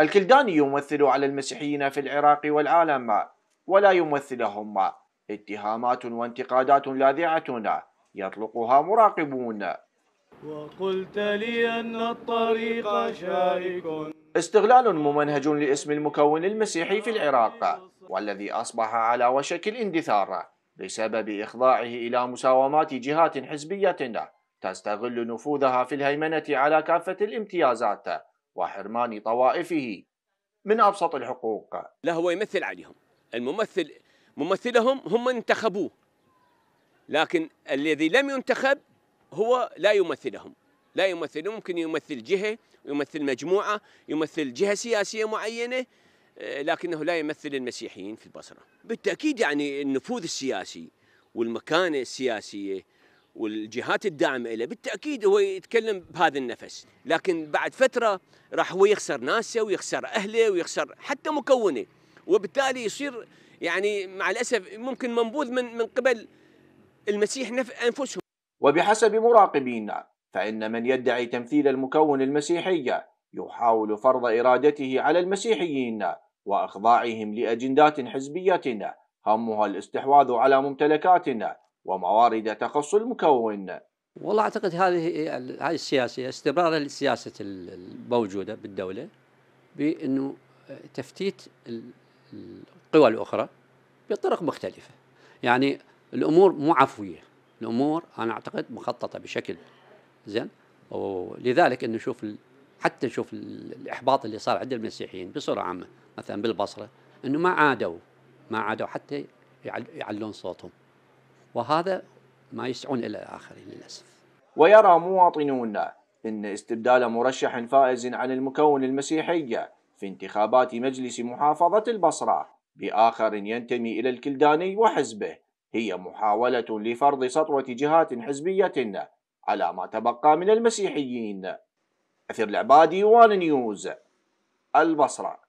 الكلدان يمثل على المسيحيين في العراق والعالم ولا يمثلهم اتهامات وانتقادات لاذعة يطلقها مراقبون وقلت لي أن الطريق شارك استغلال ممنهج لاسم المكون المسيحي في العراق والذي أصبح على وشك الاندثار بسبب إخضاعه إلى مساومات جهات حزبية تستغل نفوذها في الهيمنة على كافة الامتيازات وحرمان طوائفه من أبسط الحقوق لا هو يمثل عليهم الممثل ممثلهم هم انتخبوه لكن الذي لم ينتخب هو لا يمثلهم لا يمثل ممكن يمثل جهة يمثل مجموعة يمثل جهة سياسية معينة آه، لكنه لا يمثل المسيحيين في البصرة بالتأكيد يعني النفوذ السياسي والمكانة السياسية والجهات الداعمه له بالتاكيد هو يتكلم بهذا النفس لكن بعد فتره راح هو يخسر ناسه ويخسر اهله ويخسر حتى مكونه وبالتالي يصير يعني مع الاسف ممكن منبوذ من من قبل المسيح انفسهم وبحسب مراقبين فان من يدعي تمثيل المكون المسيحي يحاول فرض ارادته على المسيحيين واخضاعهم لاجندات حزبيه همها الاستحواذ على ممتلكاتنا وموارد تخص المكون والله اعتقد هذه هذه السياسه استمرار السياسه الموجوده بالدوله بانه تفتيت القوى الاخرى بطرق مختلفه يعني الامور مو عفويه الامور انا اعتقد مخططه بشكل زين ولذلك انه نشوف حتى نشوف الاحباط اللي صار عند المسيحيين بصوره عامه مثلا بالبصره انه ما عادوا ما عادوا حتى يعلون صوتهم وهذا ما يسعون إلى الآخرين للأسف ويرى مواطنون إن استبدال مرشح فائز عن المكون المسيحي في انتخابات مجلس محافظة البصرة بآخر ينتمي إلى الكلداني وحزبه هي محاولة لفرض سطوة جهات حزبية على ما تبقى من المسيحيين أثير العبادي وان نيوز البصره